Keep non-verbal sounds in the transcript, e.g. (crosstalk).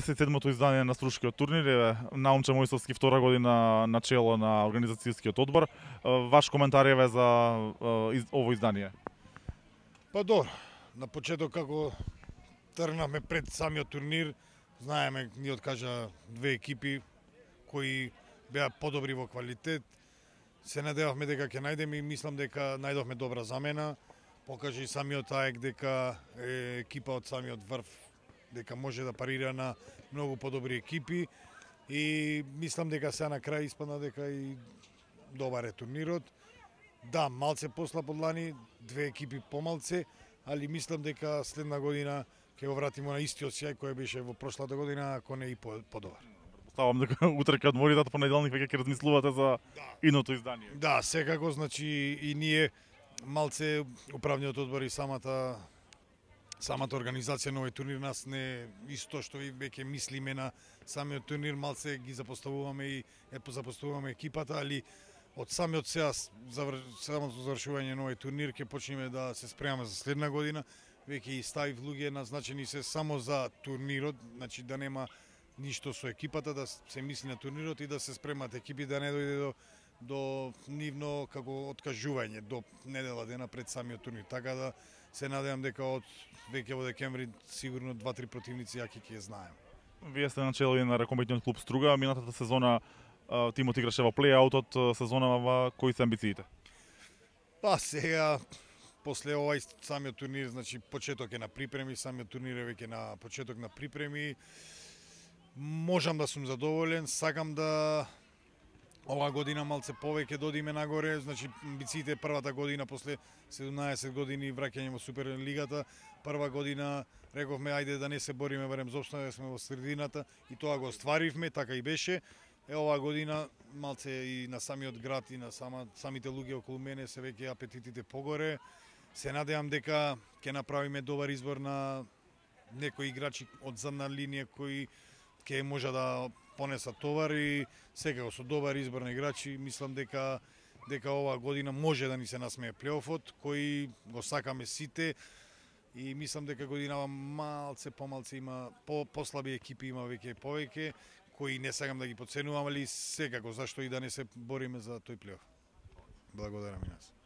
57-то издание на Струшкиот турнир е Наумче Мојсовски втора година на чело на организацијскиот одбор. Ваш коментар е за ово издание? Па добро, на почеток како тргнавме пред самиот турнир, знаеме, ни откажа две екипи кои беа подобри во квалитет. Се надевавме дека ќе најдеме и мислам дека најдовме добра замена. покажи самиот АЕК дека е екипа од самиот врв дека може да парира на многу подобри екипи и мислам дека се на крај испадна дека и добар е турнирот. Да, малце посла под лани, две екипи помалце, али мислам дека следна година ќе го вратиме на истиот сјај кој беше во прошлата година, ако не и подобар. Ставам дека (laughs) утре кога мори дата понеделник веќе ќе размислувате за да. иното издание. Да, секако, значи и ние малце управниот одбор и самата самата организација на овој турнир нас не исто што и веќе мислиме на самиот турнир, малце ги запоставуваме и е запоставуваме екипата, али од самиот сега завр... самото завршување на овој турнир ќе почнеме да се спремаме за следна година. Веќе и ставив луѓе назначени се само за турнирот, значи да нема ништо со екипата, да се мисли на турнирот и да се спремат екипи да не дојде до до нивно како откажување до недела дена пред самиот турнир. Така да се надевам дека од веќе во декември сигурно два-три противници ја ќе знаем. Вие сте начели на ракомбитниот клуб Струга, минатата сезона тимот играше во плейаутот, сезонава кои се амбициите? Па сега после овај самиот турнир, значи почеток е на припреми, самиот турнир е веќе на почеток на припреми. Можам да сум задоволен, сакам да Ова година малце повеќе додиме нагоре, значи биците првата година после 17 години враќање во Суперлигата, прва година рековме ајде да не се бориме барем зошто сме во средината и тоа го остваривме, така и беше. Е оваа година малце и на самиот град и на сама, самите луѓе околу мене се веќе апетитите погоре. Се надевам дека ќе направиме добар избор на некои играчи од задна линија кои ќе може да понеса товар и секако со добар избор на играчи мислам дека дека оваа година може да ни се насмее плеофот, кој го сакаме сите и мислам дека годинава малце помалце има по послаби екипи има веќе повеќе кои не сакам да ги подценувам, али секако зашто и да не се бориме за тој плеоф. Благодарам и нас.